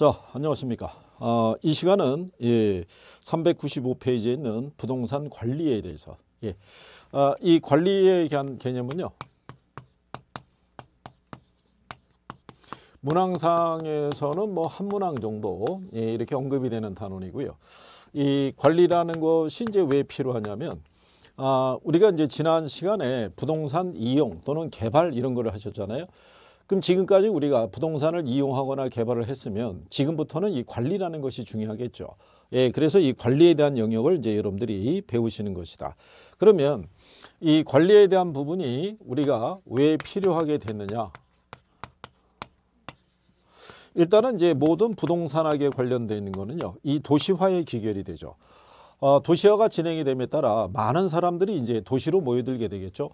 자, 안녕하십니까. 어, 이 시간은 예, 395페이지에 있는 부동산 관리에 대해서 예, 어, 이 관리에 대한 개념은요. 문항상에서는 뭐 한문항 정도 예, 이렇게 언급이 되는 단원이고요. 이 관리라는 것이 이제 왜 필요하냐면 아, 우리가 이제 지난 시간에 부동산 이용 또는 개발 이런 거를 하셨잖아요. 그럼 지금까지 우리가 부동산을 이용하거나 개발을 했으면 지금부터는 이 관리라는 것이 중요하겠죠. 예, 그래서 이 관리에 대한 영역을 이제 여러분들이 배우시는 것이다. 그러면 이 관리에 대한 부분이 우리가 왜 필요하게 됐느냐? 일단은 이제 모든 부동산학에 관련되어 있는 거는요. 이 도시화의 기결이 되죠. 어, 도시화가 진행이 됨에 따라 많은 사람들이 이제 도시로 모여들게 되겠죠.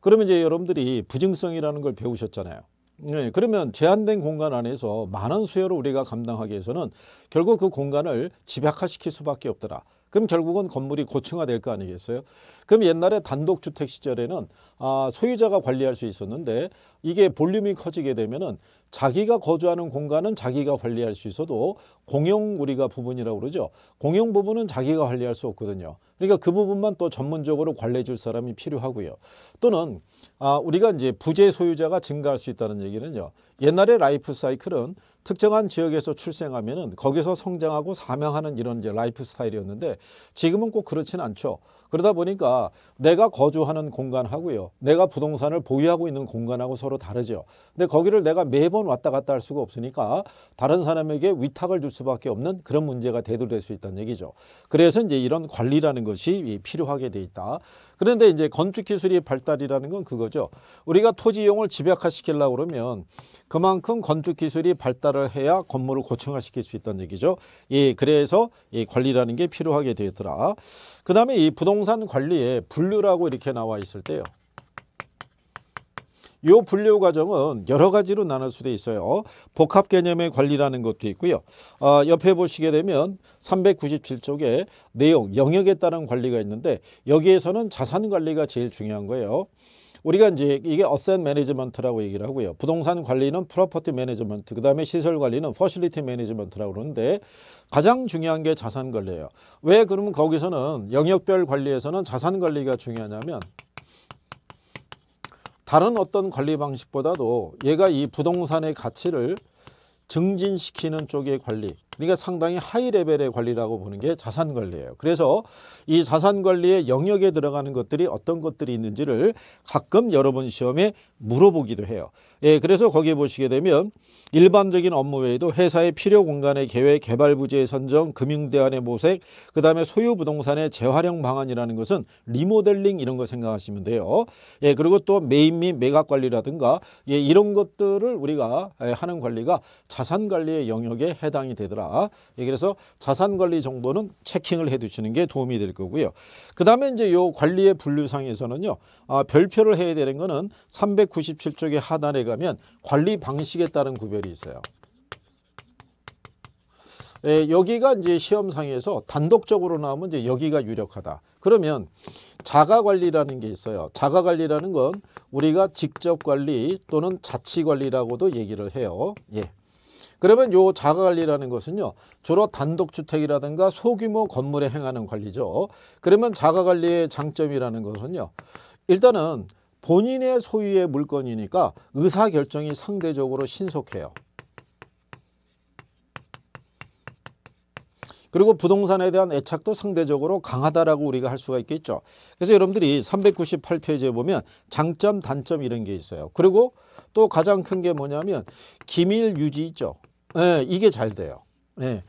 그러면 이제 여러분들이 부증성이라는 걸 배우셨잖아요. 네, 그러면 제한된 공간 안에서 많은 수요를 우리가 감당하기 위해서는 결국 그 공간을 집약화시킬 수밖에 없더라. 그럼 결국은 건물이 고층화될 거 아니겠어요? 그럼 옛날에 단독주택 시절에는 아, 소유자가 관리할 수 있었는데 이게 볼륨이 커지게 되면은 자기가 거주하는 공간은 자기가 관리할 수 있어도 공용 우리가 부분이라고 그러죠. 공용 부분은 자기가 관리할 수 없거든요. 그러니까 그 부분만 또 전문적으로 관리해 줄 사람이 필요하고요. 또는 아, 우리가 이제 부재 소유자가 증가할 수 있다는 얘기는요. 옛날의 라이프 사이클은 특정한 지역에서 출생하면 거기서 성장하고 사명하는 이런 이제 라이프 스타일이었는데 지금은 꼭 그렇진 않죠. 그러다 보니까 내가 거주하는 공간하고요. 내가 부동산을 보유하고 있는 공간하고 서로 다르죠. 근데 거기를 내가 매번 왔다 갔다 할 수가 없으니까 다른 사람에게 위탁을 줄 수밖에 없는 그런 문제가 대두될 수 있다는 얘기죠. 그래서 이제 이런 관리라는 것이 필요하게 돼 있다. 그런데 이제 건축 기술이 발달이라는 건 그거죠. 우리가 토지 이용을 집약화시키려고 그러면 그만큼 건축 기술이 발달을 해야 건물을 고층화시킬 수 있다는 얘기죠. 예, 그래서 이 관리라는 게 필요하게 되더라. 그다음에 이 부동산 관리에 분류라고 이렇게 나와 있을 때요. 요 분류 과정은 여러 가지로 나눌 수도 있어요. 복합 개념의 관리라는 것도 있고요. 어, 옆에 보시게 되면 397쪽에 내용, 영역에 따른 관리가 있는데 여기에서는 자산 관리가 제일 중요한 거예요. 우리가 이제 이게 어셋 매니지먼트라고 얘기를 하고요. 부동산 관리는 프로퍼티 매니지먼트, 그다음에 시설 관리는 퍼실리티 매니지먼트라고 그러는데 가장 중요한 게 자산 관리예요. 왜 그러면 거기서는 영역별 관리에서는 자산 관리가 중요하냐면 다른 어떤 관리 방식보다도 얘가 이 부동산의 가치를 증진시키는 쪽의 관리 그러니까 상당히 하이 레벨의 관리라고 보는 게 자산 관리예요. 그래서 이 자산 관리의 영역에 들어가는 것들이 어떤 것들이 있는지를 가끔 여러분 시험에 물어보기도 해요. 예, 그래서 거기에 보시게 되면 일반적인 업무 외에도 회사의 필요 공간의 계획, 개발 부지의 선정, 금융 대안의 모색, 그다음에 소유 부동산의 재활용 방안이라는 것은 리모델링 이런 거 생각하시면 돼요. 예, 그리고 또 매입 및 매각 관리라든가 예, 이런 것들을 우리가 예, 하는 관리가 자산 관리의 영역에 해당이 되더라. 예, 그래서 자산 관리 정도는 체킹을 해 두시는 게 도움이 될 거고요. 그다음에 이제 요 관리의 분류상에서는요. 아, 별표를 해야 되는 거는 397쪽의 하단에 가 가면 관리 방식에 따른 구별이 있어요. 예, 여기가 이제 시험상에서 단독적으로 나오면 이제 여기가 유력하다. 그러면 자가관리라는 게 있어요. 자가관리라는 건 우리가 직접관리 또는 자치관리라고도 얘기를 해요. 예. 그러면 요 자가관리라는 것은요. 주로 단독주택이라든가 소규모 건물에 행하는 관리죠. 그러면 자가관리의 장점이라는 것은요. 일단은 본인의 소유의 물건이니까 의사결정이 상대적으로 신속해요. 그리고 부동산에 대한 애착도 상대적으로 강하다라고 우리가 할 수가 있겠죠. 그래서 여러분들이 398페이지에 보면 장점, 단점 이런 게 있어요. 그리고 또 가장 큰 게 뭐냐면 기밀 유지 있죠. 예, 이게 잘 돼요. 예.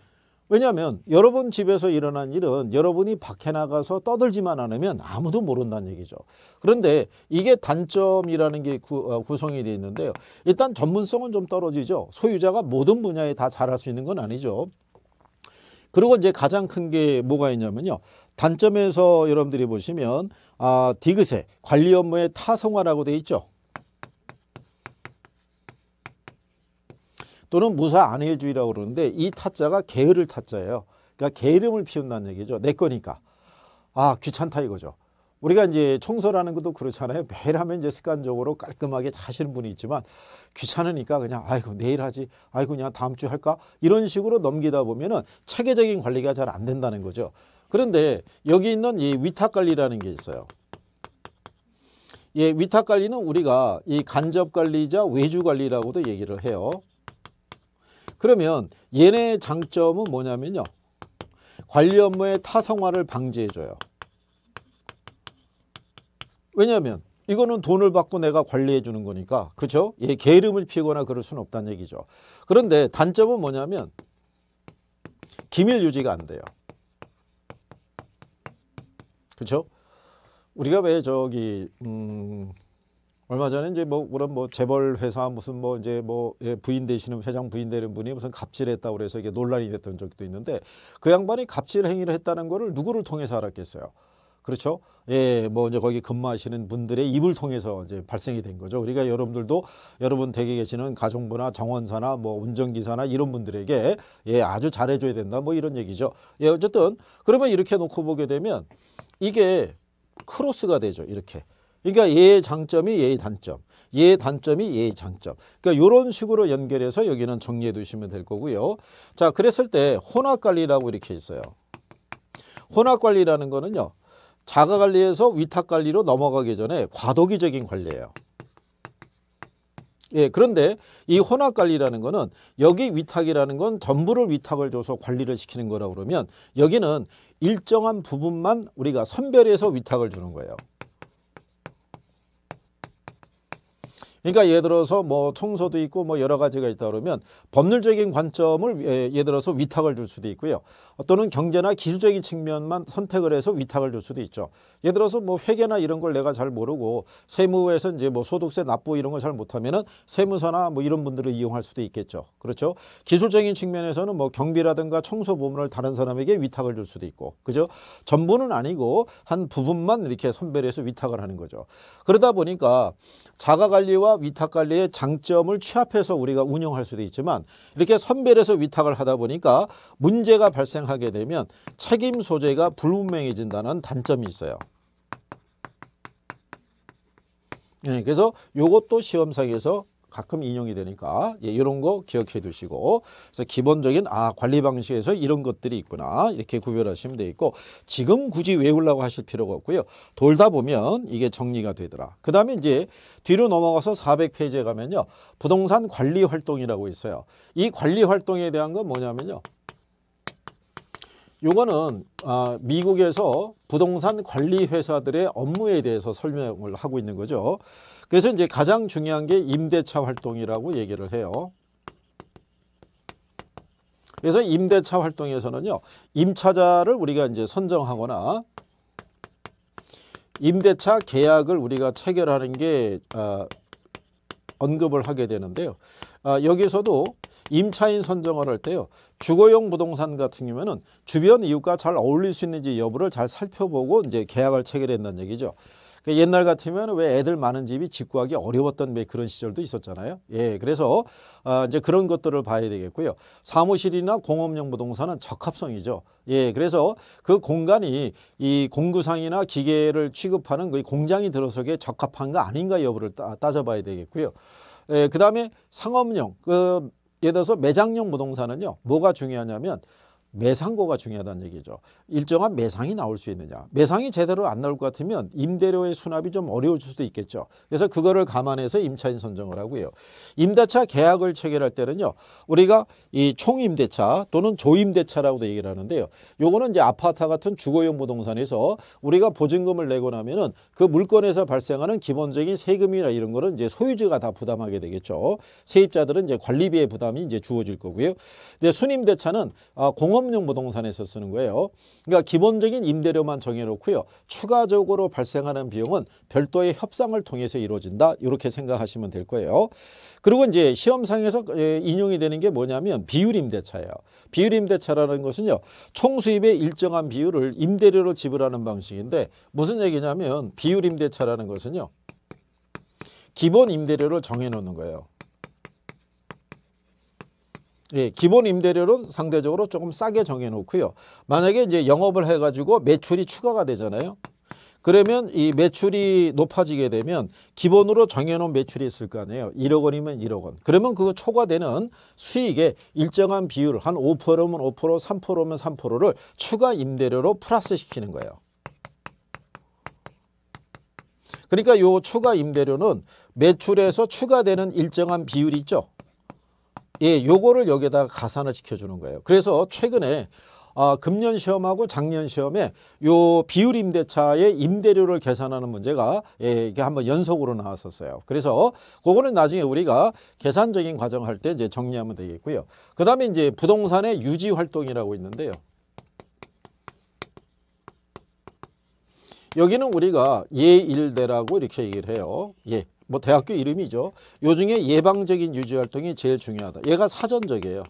왜냐하면 여러분 집에서 일어난 일은 여러분이 밖에 나가서 떠들지만 않으면 아무도 모른다는 얘기죠. 그런데 이게 단점이라는 게 구, 어, 성이 되어 있는데요. 일단 전문성은 좀 떨어지죠. 소유자가 모든 분야에 다 잘할 수 있는 건 아니죠. 그리고 이제 가장 큰 게 뭐가 있냐면요. 단점에서 여러분들이 보시면 아, 디귿에 관리 업무의 타성화라고 되어 있죠. 또는 무사 안일주의라고 그러는데 이 타자가 게으를 타자예요. 그러니까 게으름을 피운다는 얘기죠. 내 거니까. 아 귀찮다 이거죠. 우리가 이제 청소라는 것도 그렇잖아요. 매일 하면 이제 습관적으로 깔끔하게 하시는 분이 있지만 귀찮으니까 그냥 아이고 내일 하지. 아이고 그냥 다음 주 할까? 이런 식으로 넘기다 보면은 체계적인 관리가 잘 안 된다는 거죠. 그런데 여기 있는 이 위탁 관리라는 게 있어요. 예, 위탁 관리는 우리가 이 간접 관리자 외주 관리라고도 얘기를 해요. 그러면 얘네의 장점은 뭐냐면요. 관리 업무의 타성화를 방지해줘요. 왜냐하면 이거는 돈을 받고 내가 관리해 주는 거니까 그죠? 얘 게으름을 피거나 그럴 수는 없다는 얘기죠. 그런데 단점은 뭐냐면 기밀 유지가 안 돼요. 그렇죠? 우리가 왜 저기 음, 얼마 전에 이제 뭐 그런 뭐 재벌 회사 무슨 뭐 이제 뭐 예, 부인 되시는 회장 부인 되는 분이 무슨 갑질했다고 그래서 이게 논란이 됐던 적도 있는데 그 양반이 갑질 행위를 했다는 거를 누구를 통해서 알았겠어요. 그렇죠? 예, 뭐 이제 거기 근무하시는 분들의 입을 통해서 이제 발생이 된 거죠. 그러니까 여러분들도 여러분 댁에 계시는 가정부나 정원사나 뭐 운전기사나 이런 분들에게 예, 아주 잘해줘야 된다 뭐 이런 얘기죠. 예, 어쨌든 그러면 이렇게 놓고 보게 되면 이게 크로스가 되죠. 이렇게. 그러니까 예의 장점이 예의 단점, 예의 단점이 예의 장점. 그러니까 이런 식으로 연결해서 여기는 정리해 두시면 될 거고요. 자, 그랬을 때 혼합관리라고 이렇게 있어요. 혼합관리라는 거는요. 자가관리에서 위탁관리로 넘어가기 전에 과도기적인 관리예요. 예, 그런데 이 혼합관리라는 거는 여기 위탁이라는 건 전부를 위탁을 줘서 관리를 시키는 거라 그러면 여기는 일정한 부분만 우리가 선별해서 위탁을 주는 거예요. 그러니까 예를 들어서 뭐 청소도 있고 뭐 여러 가지가 있다 그러면 법률적인 관점을 예, 를 들어서 위탁을 줄 수도 있고요. 또는 경제나 기술적인 측면만 선택을 해서 위탁을 줄 수도 있죠. 예를 들어서 뭐 회계나 이런 걸 내가 잘 모르고 세무에서 이제 뭐 소득세 납부 이런 걸 잘 못하면은 세무사나 뭐 이런 분들을 이용할 수도 있겠죠. 그렇죠. 기술적인 측면에서는 뭐 경비라든가 청소 부문을 다른 사람에게 위탁을 줄 수도 있고, 그죠. 전부는 아니고 한 부분만 이렇게 선별해서 위탁을 하는 거죠. 그러다 보니까 자가관리와 위탁 관리의 장점을 취합해서 우리가 운영할 수도 있지만 이렇게 선별해서 위탁을 하다 보니까 문제가 발생하게 되면 책임 소재가 불분명해진다는 단점이 있어요. 네, 그래서 이것도 시험상에서 가끔 인용이 되니까 예, 이런 거 기억해 두시고 그래서 기본적인 아 관리 방식에서 이런 것들이 있구나 이렇게 구별하시면 되 있고 지금 굳이 외우려고 하실 필요가 없고요 돌다 보면 이게 정리가 되더라 그 다음에 이제 뒤로 넘어가서 400페이지에 가면요 부동산 관리 활동이라고 있어요 이 관리 활동에 대한 건 뭐냐면요 요거는 어, 미국에서 부동산 관리 회사들의 업무에 대해서 설명을 하고 있는 거죠. 그래서 이제 가장 중요한 게 임대차 활동이라고 얘기를 해요. 그래서 임대차 활동에서는요. 임차자를 우리가 이제 선정하거나 임대차 계약을 우리가 체결하는 게 어, 언급을 하게 되는데요. 아, 여기서도 임차인 선정을 할 때요. 주거용 부동산 같은 경우에는 주변 이웃과 잘 어울릴 수 있는지 여부를 잘 살펴보고 이제 계약을 체결했다는 얘기죠. 그 옛날 같으면 왜 애들 많은 집이 직구하기 어려웠던 그런 시절도 있었잖아요. 예, 그래서 아, 이제 그런 것들을 봐야 되겠고요. 사무실이나 공업용 부동산은 적합성이죠. 예, 그래서 그 공간이 이 공구상이나 기계를 취급하는 그 공장이 들어서기에 적합한가 아닌가 여부를 따, 따져봐야 되겠고요. 예, 그다음에 상업용 그 예를 들어서 매장용 부동산은요. 뭐가 중요하냐면 매상고가 중요하다는 얘기죠. 일정한 매상이 나올 수 있느냐. 매상이 제대로 안 나올 것 같으면 임대료의 수납이 좀어려울 수도 있겠죠. 그래서 그거를 감안해서 임차인 선정을 하고요. 임대차 계약을 체결할 때는요. 우리가 이 총임대차 또는 조임대차라고도 얘기를 하는데요. 요거는 이제 아파트 같은 주거용 부동산에서 우리가 보증금을 내고 나면은 그 물건에서 발생하는 기본적인 세금이나 이런 거는 이제 소유주가 다 부담하게 되겠죠. 세입자들은 이제 관리비의 부담이 이제 주어질 거고요. 근데 순임대차는 아, 공업 상업용 부동산에서 쓰는 거예요. 그러니까 기본적인 임대료만 정해놓고요. 추가적으로 발생하는 비용은 별도의 협상을 통해서 이루어진다. 이렇게 생각하시면 될 거예요. 그리고 이제 시험상에서 예, 인용이 되는 게 뭐냐면 비율 임대차예요. 비율 임대차라는 것은요. 총수입의 일정한 비율을 임대료로 지불하는 방식인데 무슨 얘기냐면 비율 임대차라는 것은요. 기본 임대료를 정해놓는 거예요. 예, 기본 임대료는 상대적으로 조금 싸게 정해놓고요. 만약에 이제 영업을 해가지고 매출이 추가가 되잖아요. 그러면 이 매출이 높아지게 되면 기본으로 정해놓은 매출이 있을 거 아니에요. 1억 원이면 1억 원. 그러면 그거 초과되는 수익의 일정한 비율, 한 5%면 5%, 3%면 3%를 추가 임대료로 플러스 시키는 거예요. 그러니까 요 추가 임대료는 매출에서 추가되는 일정한 비율이 있죠. 예, 요거를 여기에다가 가산화 시켜주는 거예요. 그래서 최근에 아, 금년 시험하고 작년 시험에 요 비율 임대차의 임대료를 계산하는 문제가 예, 이게 한번 연속으로 나왔었어요. 그래서 그거는 나중에 우리가 계산적인 과정 할 때 이제 정리하면 되겠고요. 그다음에 이제 부동산의 유지 활동이라고 있는데요. 여기는 우리가 예일대라고 이렇게 얘기를 해요. 예. 뭐 대학교 이름이죠. 요중에 예방적인 유지 활동이 제일 중요하다. 얘가 사전적이에요.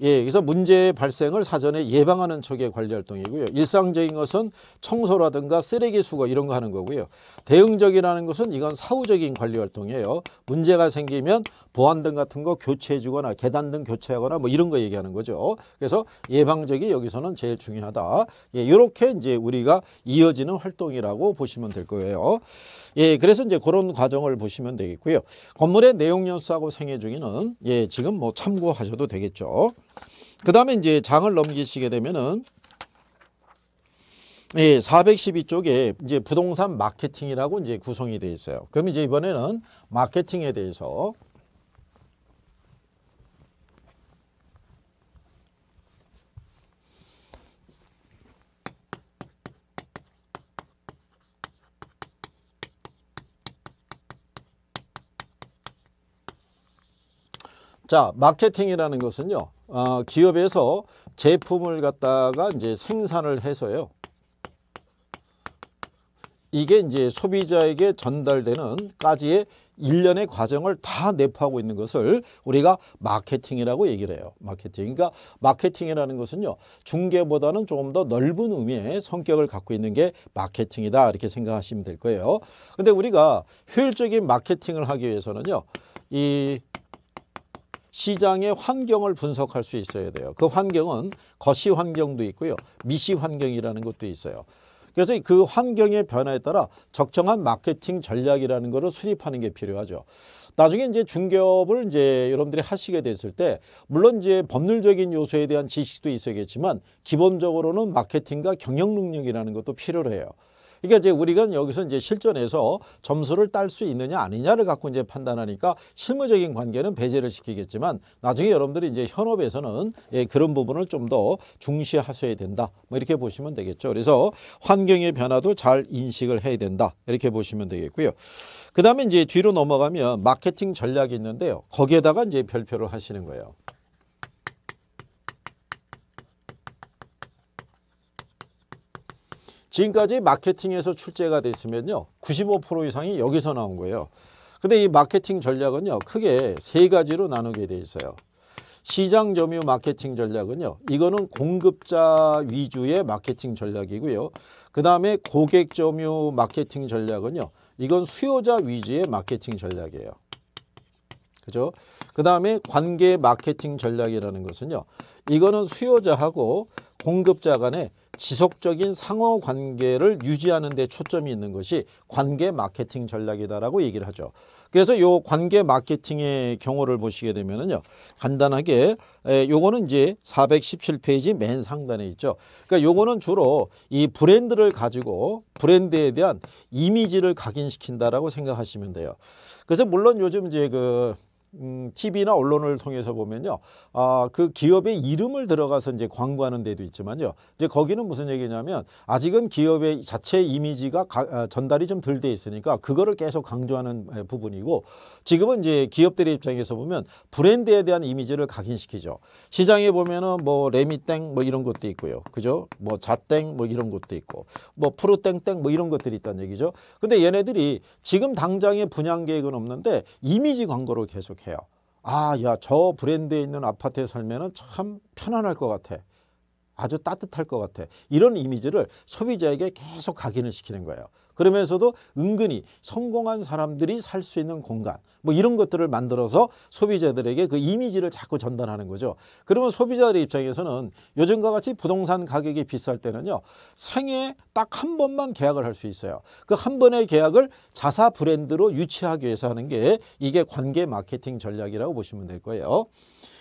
예, 그래서 문제의 발생을 사전에 예방하는 쪽의 관리 활동이고요. 일상적인 것은 청소라든가 쓰레기 수거 이런 거 하는 거고요. 대응적이라는 것은 이건 사후적인 관리 활동이에요. 문제가 생기면 보안등 같은 거 교체해 주거나 계단 등 교체하거나 뭐 이런 거 얘기하는 거죠. 그래서 예방적이 여기서는 제일 중요하다. 예, 이렇게 이제 우리가 이어지는 활동이라고 보시면 될 거예요. 예, 그래서 이제 그런 과정을 보시면 되겠고요. 건물의 내용 연수하고 생애 중에는 예, 지금 뭐 참고하셔도 되겠죠. 그 다음에 이제 장을 넘기시게 되면은 예, 412쪽에 이제 부동산 마케팅이라고 이제 구성이 되어 있어요. 그럼 이제 이번에는 마케팅에 대해서 자, 마케팅이라는 것은요. 어, 기업에서 제품을 갖다가 이제 생산을 해서요. 이게 이제 소비자에게 전달되는 까지의 일련의 과정을 다 내포하고 있는 것을 우리가 마케팅이라고 얘기를 해요. 마케팅. 그러니까 마케팅이라는 것은요. 중개보다는 조금 더 넓은 의미의 성격을 갖고 있는 게 마케팅이다. 이렇게 생각하시면 될 거예요. 근데 우리가 효율적인 마케팅을 하기 위해서는요. 이 시장의 환경을 분석할 수 있어야 돼요. 그 환경은 거시 환경도 있고요. 미시 환경이라는 것도 있어요. 그래서 그 환경의 변화에 따라 적정한 마케팅 전략이라는 것을 수립하는 게 필요하죠. 나중에 이제 중개업을 이제 여러분들이 하시게 됐을 때 물론 이제 법률적인 요소에 대한 지식도 있어야겠지만 기본적으로는 마케팅과 경영 능력이라는 것도 필요로 해요. 그러니까 이제 우리가 여기서 이제 실전에서 점수를 딸 수 있느냐 아니냐를 갖고 이제 판단하니까 실무적인 관계는 배제를 시키겠지만 나중에 여러분들이 이제 현업에서는 예, 그런 부분을 좀 더 중시하셔야 된다. 뭐 이렇게 보시면 되겠죠. 그래서 환경의 변화도 잘 인식을 해야 된다. 이렇게 보시면 되겠고요. 그다음에 이제 뒤로 넘어가면 마케팅 전략이 있는데요. 거기에다가 이제 별표를 하시는 거예요. 지금까지 마케팅에서 출제가 됐으면요. 95% 이상이 여기서 나온 거예요. 근데 이 마케팅 전략은요. 크게 세 가지로 나누게 돼 있어요. 시장 점유 마케팅 전략은요. 이거는 공급자 위주의 마케팅 전략이고요. 그 다음에 고객 점유 마케팅 전략은요. 이건 수요자 위주의 마케팅 전략이에요. 그죠? 그 다음에 관계 마케팅 전략이라는 것은요. 이거는 수요자하고 공급자 간의 지속적인 상호 관계를 유지하는 데 초점이 있는 것이 관계 마케팅 전략이다라고 얘기를 하죠. 그래서 요 관계 마케팅의 경우를 보시게 되면은요. 간단하게 요거는 이제 417페이지 맨 상단에 있죠. 그러니까 요거는 주로 이 브랜드를 가지고 브랜드에 대한 이미지를 각인시킨다라고 생각하시면 돼요. 그래서 물론 요즘 이제 그 음, TV나 언론을 통해서 보면요. 아, 그 기업의 이름을 들어가서 이제 광고하는 데도 있지만요. 이제 거기는 무슨 얘기냐면 아직은 기업의 자체 이미지가 가, 아, 전달이 좀 덜 돼 있으니까 그거를 계속 강조하는 부분이고 지금은 이제 기업들의 입장에서 보면 브랜드에 대한 이미지를 각인시키죠. 시장에 보면은 뭐 레미땡 뭐 이런 것도 있고요. 그죠? 뭐 자땡 뭐 이런 것도 있고 뭐 프로땡땡 뭐 이런 것들이 있다는 얘기죠. 근데 얘네들이 지금 당장의 분양 계획은 없는데 이미지 광고를 계속 생각해요. 아, 야, 저 브랜드에 있는 아파트에 살면참 편안할 것 같아. 아주 따뜻할 것 같아. 이런 이미지를 소비자에게 계속 각인을 시키는 거예요. 그러면서도 은근히 성공한 사람들이 살 수 있는 공간 뭐 이런 것들을 만들어서 소비자들에게 그 이미지를 자꾸 전달하는 거죠. 그러면 소비자들의 입장에서는 요즘과 같이 부동산 가격이 비쌀 때는요. 생애에 딱 한 번만 계약을 할 수 있어요. 그 한 번의 계약을 자사 브랜드로 유치하기 위해서 하는 게 이게 관계 마케팅 전략이라고 보시면 될 거예요.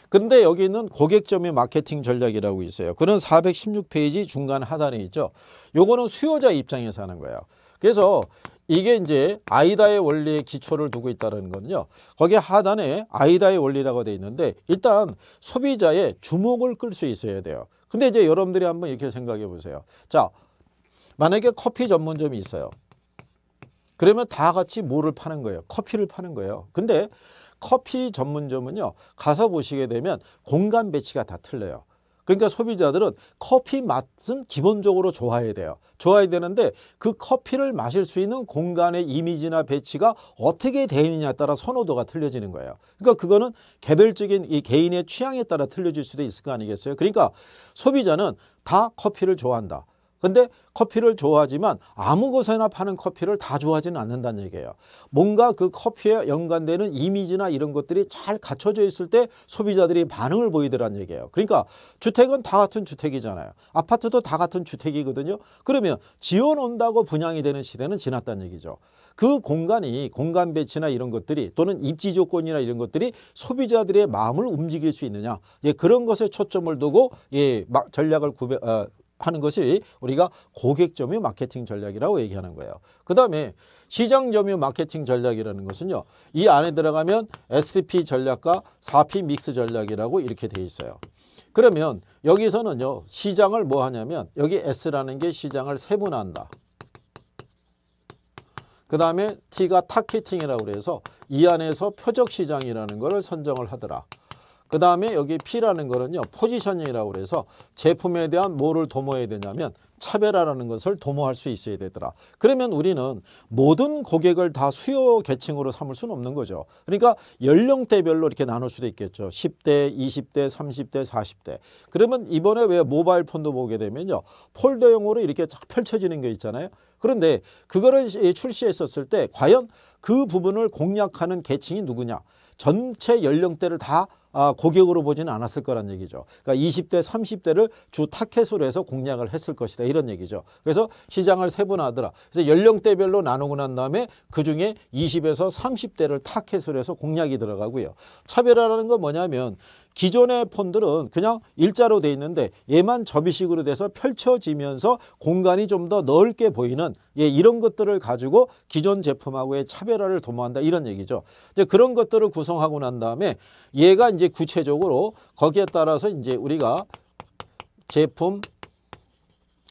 근데 여기는 고객점의 마케팅 전략이라고 있어요. 그런 416페이지 중간 하단에 있죠. 요거는 수요자 입장에서 하는 거예요. 그래서 이게 이제 아이다의 원리에 기초를 두고 있다는 건요. 거기 하단에 아이다의 원리라고 돼 있는데 일단 소비자의 주목을 끌 수 있어야 돼요. 근데 이제 여러분들이 한번 이렇게 생각해 보세요. 자, 만약에 커피 전문점이 있어요. 그러면 다 같이 뭐를 파는 거예요? 커피를 파는 거예요. 근데 커피 전문점은요. 가서 보시게 되면 공간 배치가 다 틀려요. 그러니까 소비자들은 커피 맛은 기본적으로 좋아야 돼요. 좋아야 되는데 그 커피를 마실 수 있는 공간의 이미지나 배치가 어떻게 되 있느냐에 따라 선호도가 틀려지는 거예요. 그러니까 그거는 개별적인 이 개인의 취향에 따라 틀려질 수도 있을 거 아니겠어요. 그러니까 소비자는 다 커피를 좋아한다. 근데 커피를 좋아하지만 아무 곳에나 파는 커피를 다 좋아하지는 않는다는 얘기예요. 뭔가 그 커피에 연관되는 이미지나 이런 것들이 잘 갖춰져 있을 때 소비자들이 반응을 보이더란 얘기예요. 그러니까 주택은 다 같은 주택이잖아요. 아파트도 다 같은 주택이거든요. 그러면 지어놓는다고 분양이 되는 시대는 지났다는 얘기죠. 그 공간이 공간 배치나 이런 것들이 또는 입지 조건이나 이런 것들이 소비자들의 마음을 움직일 수 있느냐. 예, 그런 것에 초점을 두고 예, 전략을 구배, 어, 하는 것이 우리가 고객 점유 마케팅 전략이라고 얘기하는 거예요. 그 다음에 시장 점유 마케팅 전략이라는 것은요. 이 안에 들어가면 s t p 전략과 4P 믹스 전략이라고 이렇게 돼 있어요. 그러면 여기서는요. 시장을 뭐 하냐면 여기 S라는 게 시장을 세분한다그 다음에 T가 타켓팅이라고 해서이 안에서 표적 시장이라는 것을 선정을 하더라. 그 다음에 여기 P라는 거는요. 포지셔닝이라고 그래서 제품에 대한 뭐를 도모해야 되냐면 차별화라는 것을 도모할 수 있어야 되더라. 그러면 우리는 모든 고객을 다 수요 계층으로 삼을 수는 없는 거죠. 그러니까 연령대별로 이렇게 나눌 수도 있겠죠. 10대, 20대, 30대, 40대. 그러면 이번에 왜 모바일 폰도 보게 되면요. 폴더용으로 이렇게 쫙 펼쳐지는 게 있잖아요. 그런데 그거를 출시했었을 때 과연 그 부분을 공략하는 계층이 누구냐. 전체 연령대를 다 아, 고객으로 보지는 않았을 거란 얘기죠. 그러니까 20대, 30대를 주 타켓으로 해서 공략을 했을 것이다. 이런 얘기죠. 그래서 시장을 세분하더라 그래서 연령대별로 나누고 난 다음에 그중에 20에서 30대를 타켓으로 해서 공략이 들어가고요. 차별화라는 건 뭐냐면 기존의 폰들은 그냥 일자로 돼 있는데 얘만 접이식으로 돼서 펼쳐지면서 공간이 좀 더 넓게 보이는 예, 이런 것들을 가지고 기존 제품하고의 차별화를 도모한다 이런 얘기죠. 이제 그런 것들을 구성하고 난 다음에 얘가 이제 구체적으로 거기에 따라서 이제 우리가 제품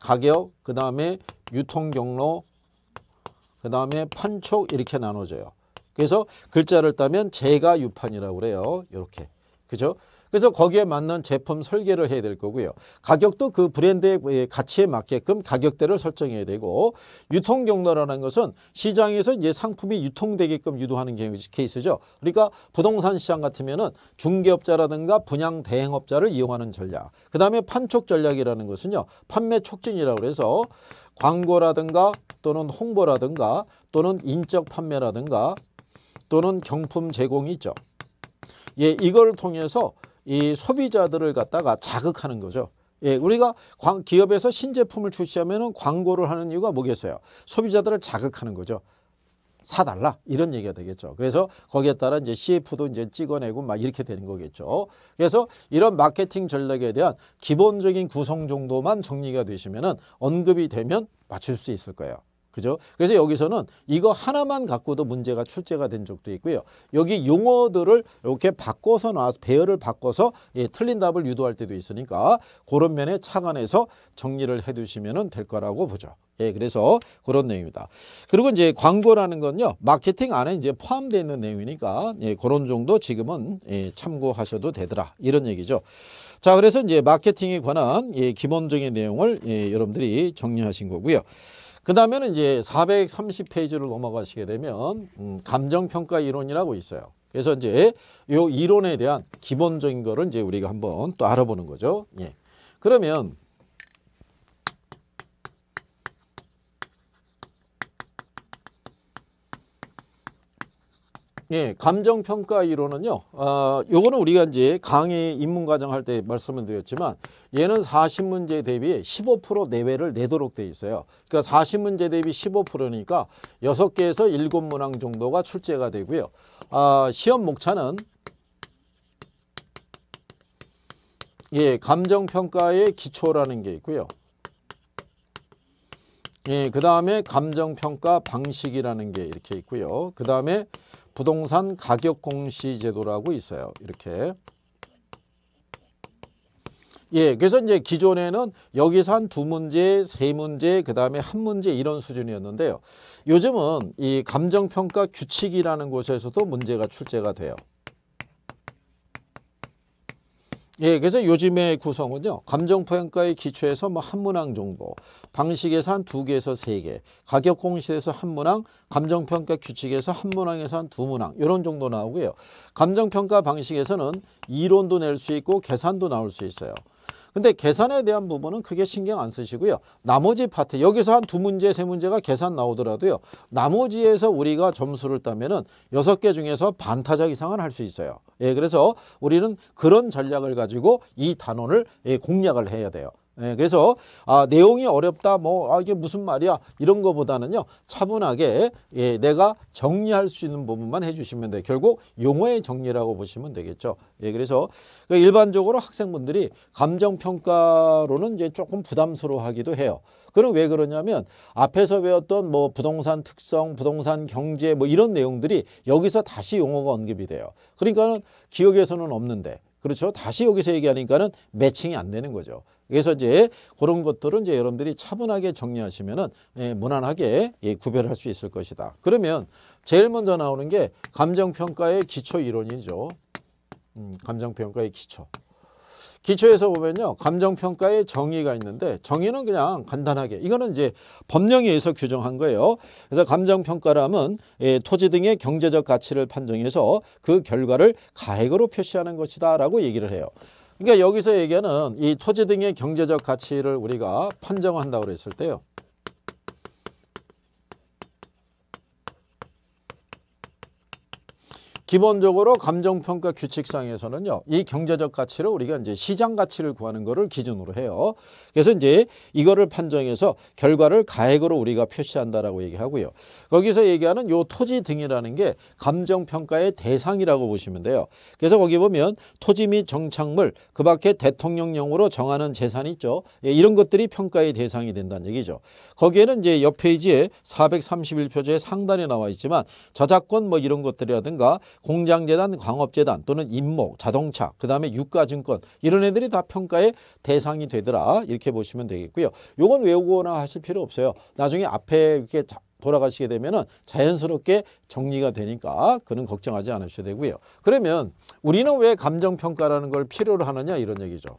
가격 그 다음에 유통 경로 그 다음에 판촉 이렇게 나눠져요. 그래서 글자를 따면 제가 유판이라고 그래요. 이렇게. 그죠? 그래서 거기에 맞는 제품 설계를 해야 될 거고요. 가격도 그 브랜드의 가치에 맞게끔 가격대를 설정해야 되고 유통 경로라는 것은 시장에서 이제 상품이 유통되게끔 유도하는 케이스죠. 그러니까 부동산 시장 같으면은 중개업자라든가 분양 대행업자를 이용하는 전략. 그다음에 판촉 전략이라는 것은요. 판매 촉진이라고 그래서 광고라든가 또는 홍보라든가 또는 인적 판매라든가 또는 경품 제공이 있죠. 예, 이걸 통해서 이 소비자들을 갖다가 자극하는 거죠. 예, 우리가 기업에서 신제품을 출시하면 광고를 하는 이유가 뭐겠어요? 소비자들을 자극하는 거죠. 사달라 이런 얘기가 되겠죠. 그래서 거기에 따라 이제 CF도 이제 찍어내고 막 이렇게 되는 거겠죠. 그래서 이런 마케팅 전략에 대한 기본적인 구성 정도만 정리가 되시면은 언급이 되면 맞출 수 있을 거예요. 그죠? 그래서 여기서는 이거 하나만 갖고도 문제가 출제가 된 적도 있고요. 여기 용어들을 이렇게 바꿔서 나와서 배열을 바꿔서 예, 틀린 답을 유도할 때도 있으니까 그런 면에 착안해서 정리를 해 두시면 될 거라고 보죠. 예, 그래서 그런 내용입니다. 그리고 이제 광고라는 건요, 마케팅 안에 이제 포함되어 있는 내용이니까, 예, 그런 정도 지금은 예, 참고하셔도 되더라. 이런 얘기죠. 자, 그래서 이제 마케팅에 관한 예, 기본적인 내용을 예, 여러분들이 정리하신 거고요. 그 다음에는 이제 430페이지를 넘어가시게 되면 음, 감정평가 이론이라고 있어요. 그래서 이제 요 이론에 대한 기본적인 거를 이제 우리가 한번 또 알아보는 거죠. 예. 그러면 예, 감정 평가 이론은요. 어, 요거는 우리가 이제 강의 입문 과정 할 때 말씀을 드렸지만 얘는 40문제 대비 15% 내외를 내도록 돼 있어요. 그러니까 40문제 대비 15%니까 6개에서 7문항 정도가 출제가 되고요. 아, 시험 목차는 예, 감정 평가의 기초라는 게 있고요. 예, 그 다음에 감정평가 방식이라는 게 이렇게 있고요. 그 다음에 부동산 가격 공시 제도라고 있어요. 이렇게. 예, 그래서 이제 기존에는 여기서 한 두 문제, 세 문제, 그 다음에 한 문제 이런 수준이었는데요. 요즘은 이 감정평가 규칙이라는 곳에서도 문제가 출제가 돼요. 예, 그래서 요즘의 구성은요. 감정평가의 기초에서 뭐 한 문항 정도, 방식에서 한 두 개에서 세 개, 가격 공시에서 한 문항, 감정평가 규칙에서 한 문항에서 한 두 문항 이런 정도 나오고요. 감정평가 방식에서는 이론도 낼 수 있고 계산도 나올 수 있어요. 근데 계산에 대한 부분은 크게 신경 안 쓰시고요. 나머지 파트 여기서 한 두 문제 세 문제가 계산 나오더라도요. 나머지에서 우리가 점수를 따면은 여섯 개 중에서 반타작 이상은 할 수 있어요. 예, 그래서 우리는 그런 전략을 가지고 이 단원을 예, 공략을 해야 돼요. 예, 그래서 아, 내용이 어렵다, 뭐 아, 이게 무슨 말이야 이런 거보다는요 차분하게 예, 내가 정리할 수 있는 부분만 해주시면 돼. 결국 용어의 정리라고 보시면 되겠죠. 예, 그래서 그 일반적으로 학생분들이 감정 평가로는 이제 조금 부담스러워하기도 해요. 그럼 왜 그러냐면 앞에서 배웠던 뭐 부동산 특성, 부동산 경제 뭐 이런 내용들이 여기서 다시 용어가 언급이 돼요. 그러니까는 기억에서는 없는데 그렇죠. 다시 여기서 얘기하니까는 매칭이 안 되는 거죠. 그래서 이제 그런 것들은 이제 여러분들이 차분하게 정리하시면은 예, 무난하게 예, 구별할 수 있을 것이다. 그러면 제일 먼저 나오는 게 감정평가의 기초 이론이죠. 음, 감정평가의 기초. 기초에서 보면요. 감정평가의 정의가 있는데 정의는 그냥 간단하게 이거는 이제 법령에 의해서 규정한 거예요. 그래서 감정평가라면 예, 토지 등의 경제적 가치를 판정해서 그 결과를 가액으로 표시하는 것이다 라고 얘기를 해요. 그러니까 여기서 얘기하는 이 토지 등의 경제적 가치를 우리가 판정한다고 그랬을 때요. 기본적으로 감정평가 규칙상에서는요. 이 경제적 가치를 우리가 이제 시장 가치를 구하는 것을 기준으로 해요. 그래서 이제 이거를 판정해서 결과를 가액으로 우리가 표시한다라고 얘기하고요. 거기서 얘기하는 요 토지 등이라는 게 감정평가의 대상이라고 보시면 돼요. 그래서 거기 보면 토지 및 정착물 그 밖에 대통령령으로 정하는 재산이 있죠. 예, 이런 것들이 평가의 대상이 된다는 얘기죠. 거기에는 이제 옆 페이지에 431표제의 상단에 나와 있지만 저작권 뭐 이런 것들이라든가 공장재단, 광업재단 또는 임목, 자동차, 그 다음에 유가증권 이런 애들이 다 평가의 대상이 되더라 이렇게 보시면 되겠고요. 요건 외우거나 하실 필요 없어요. 나중에 앞에 이렇게 돌아가시게 되면 자연스럽게 정리가 되니까 그는 걱정하지 않으셔도 되고요. 그러면 우리는 왜 감정평가라는 걸 필요로 하느냐 이런 얘기죠.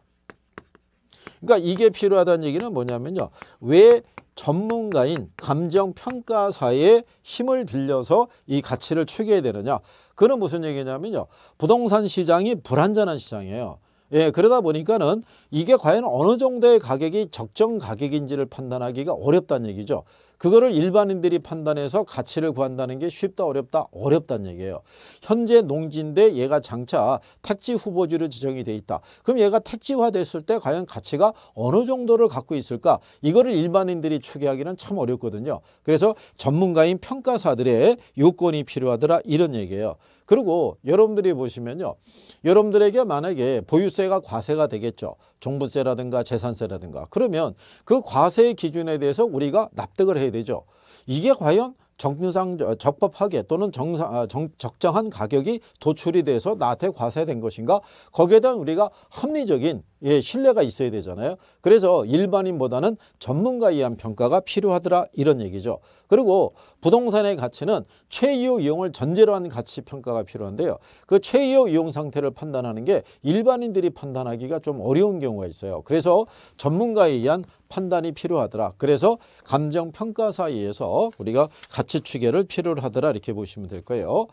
그러니까 이게 필요하다는 얘기는 뭐냐면요. 왜 전문가인 감정평가사의 힘을 빌려서 이 가치를 추해야 되느냐. 그는 무슨 얘기냐면요. 부동산 시장이 불안전한 시장이에요. 예, 그러다 보니까는 이게 과연 어느 정도의 가격이 적정 가격인지를 판단하기가 어렵다는 얘기죠. 그거를 일반인들이 판단해서 가치를 구한다는 게 쉽다 어렵다 어렵다는 얘기예요. 현재 농지인데 얘가 장차 택지 후보지로 지정이 돼 있다. 그럼 얘가 택지화 됐을 때 과연 가치가 어느 정도를 갖고 있을까? 이거를 일반인들이 추계하기는 참 어렵거든요. 그래서 전문가인 평가사들의 요건이 필요하더라 이런 얘기예요. 그리고 여러분들이 보시면요. 여러분들에게 만약에 보유세가 과세가 되겠죠. 종부세라든가 재산세라든가. 그러면 그 과세의 기준에 대해서 우리가 납득을 해야 돼야 되죠. 이게 과연 정상 어, 적법하게 또는 정상, 아, 정, 적정한 가격이 도출이 돼서 나한테 과세된 것인가 거기에 대한 우리가 합리적인 예, 신뢰가 있어야 되잖아요. 그래서 일반인보다는 전문가에 의한 평가가 필요하더라 이런 얘기죠. 그리고 부동산의 가치는 최이호 이용을 전제로 한 가치 평가가 필요한데요. 그 최이호 이용 상태를 판단하는 게 일반인들이 판단하기가 좀 어려운 경우가 있어요. 그래서 전문가에 의한 판단이 필요하더라. 그래서 감정평가사이에서 우리가 가치추계를 필요로 하더라 이렇게 보시면 될 거예요.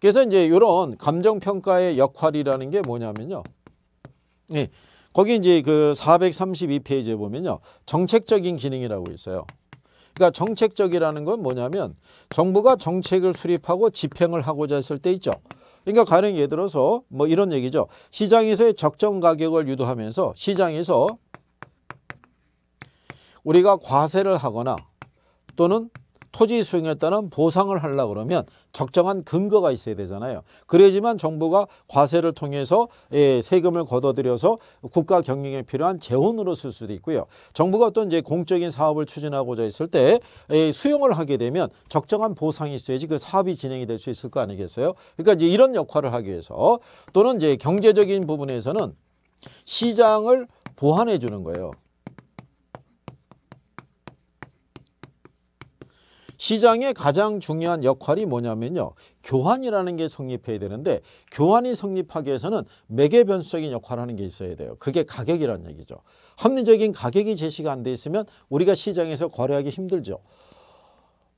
그래서 이제 이런 감정평가의 역할이라는 게 뭐냐면요. 예, 거기 이제 그 432페이지에 보면요. 정책적인 기능이라고 있어요. 그러니까 정책적이라는 건 뭐냐면 정부가 정책을 수립하고 집행을 하고자 했을 때 있죠. 그러니까 가령 예를 들어서 뭐 이런 얘기죠. 시장에서의 적정 가격을 유도하면서 시장에서 우리가 과세를 하거나 또는 토지 수용에 따른 보상을 하려 고 그러면 적정한 근거가 있어야 되잖아요. 그래야지만 정부가 과세를 통해서 예, 세금을 걷어들여서 국가 경영에 필요한 재원으로 쓸 수도 있고요. 정부가 어떤 이제 공적인 사업을 추진하고자 했을 때 예, 수용을 하게 되면 적정한 보상이 있어야지 그 사업이 진행이 될 수 있을 거 아니겠어요? 그러니까 이제 이런 역할을 하기 위해서 또는 이제 경제적인 부분에서는 시장을 보완해 주는 거예요. 시장의 가장 중요한 역할이 뭐냐면요. 교환이라는 게 성립해야 되는데 교환이 성립하기 위해서는 매개 변수적인 역할을 하는 게 있어야 돼요. 그게 가격이라는 얘기죠. 합리적인 가격이 제시가 안 돼 있으면 우리가 시장에서 거래하기 힘들죠.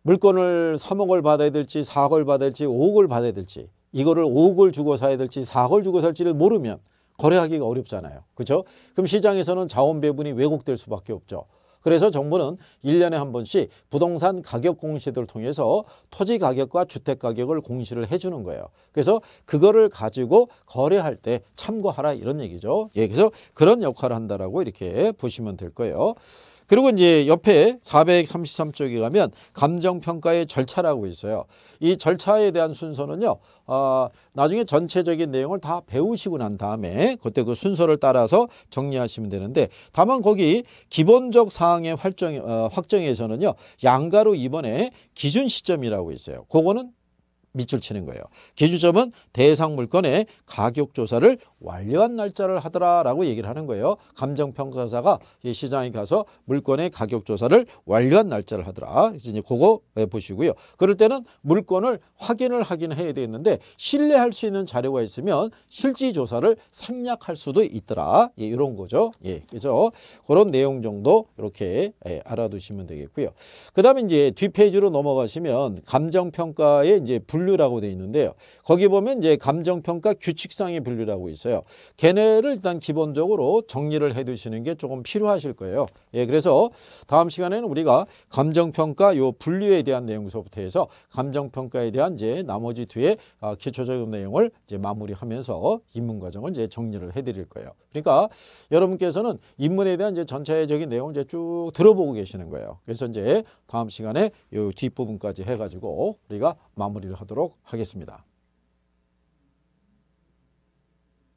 물건을 3억을 받아야 될지 4억을 받아야 될지 5억을 받아야 될지 이거를 5억을 주고 사야 될지 4억을 주고 살지를 모르면 거래하기가 어렵잖아요. 그렇죠? 그럼 시장에서는 자원 배분이 왜곡될 수밖에 없죠. 그래서 정부는 일년에한 번씩 부동산 가격 공시들을 통해서 토지 가격과 주택 가격을 공시를 해주는 거예요. 그래서 그거를 가지고 거래할 때 참고하라 이런 얘기죠. 예, 그래서 그런 역할을 한다라고 이렇게 보시면 될 거예요. 그리고 이제 옆에 433쪽에 가면 감정평가의 절차라고 있어요. 이 절차에 대한 순서는요. 어, 나중에 전체적인 내용을 다 배우시고 난 다음에 그때 그 순서를 따라서 정리하시면 되는데 다만 거기 기본적 사항의 활정, 어, 확정에서는요. 양가로 이번에 기준 시점이라고 있어요. 그거는 밑줄 치는 거예요. 기준점은 대상 물건의 가격 조사를 완료한 날짜를 하더라라고 얘기를 하는 거예요. 감정평가사가 시장에 가서 물건의 가격 조사를 완료한 날짜를 하더라. 이제 그거 보시고요. 그럴 때는 물건을 확인을 하긴 해야 되는데 신뢰할 수 있는 자료가 있으면 실지 조사를 생략할 수도 있더라. 예, 이런 거죠. 예, 그죠? 그런 내용 정도 이렇게 예, 알아두시면 되겠고요. 그다음에 이제 뒷 페이지로 넘어가시면 감정평가의 이제 분류 분류라고 돼 있는데요. 거기 보면 이제 감정평가 규칙상의 분류라고 있어요. 걔네를 일단 기본적으로 정리를 해 두시는 게 조금 필요하실 거예요. 예, 그래서 다음 시간에는 우리가 감정평가 요 분류에 대한 내용부터 해서 감정평가에 대한 이제 나머지 뒤에 아, 기초적인 내용을 이제 마무리하면서 입문 과정을 이제 정리를 해 드릴 거예요. 그러니까 여러분께서는 입문에 대한 이제 전체적인 내용을 이제 쭉 들어보고 계시는 거예요. 그래서 이제 다음 시간에 요 뒷부분까지 해 가지고 우리가 마무리를 하도록 하도록 하겠습니다.